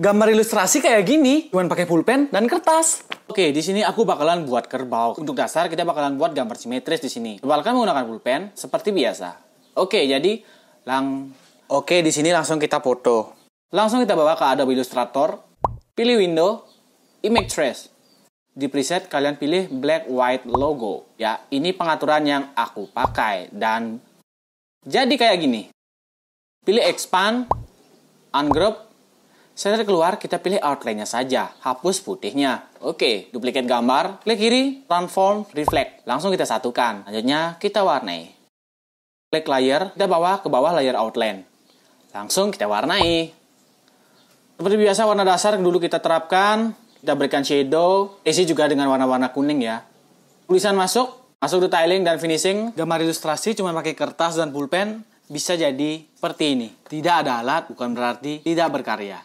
gambar ilustrasi kayak gini, cuman pakai pulpen dan kertas. Oke, di sini aku bakalan buat kerbau. Untuk dasar kita bakalan buat gambar simetris di sini. Bakalan menggunakan pulpen seperti biasa. Oke, jadi lang Oke, di sini langsung kita foto. Langsung kita bawa ke Adobe Illustrator, pilih window, image trace. Di preset kalian pilih black white logo ya. Ini pengaturan yang aku pakai dan jadi kayak gini. Pilih expand, ungroup, setelah keluar, kita pilih outline-nya saja, hapus putihnya. Oke, duplikat gambar, klik kiri, transform, reflect. Langsung kita satukan. Selanjutnya, kita warnai. Klik layer, kita bawa ke bawah layer outline. Langsung kita warnai. Seperti biasa, warna dasar dulu kita terapkan. Kita berikan shadow, isi juga dengan warna-warna kuning ya. Tulisan masuk, masuk detailing dan finishing. Gambar ilustrasi cuma pakai kertas dan pulpen, bisa jadi seperti ini. Tidak ada alat, bukan berarti tidak berkarya.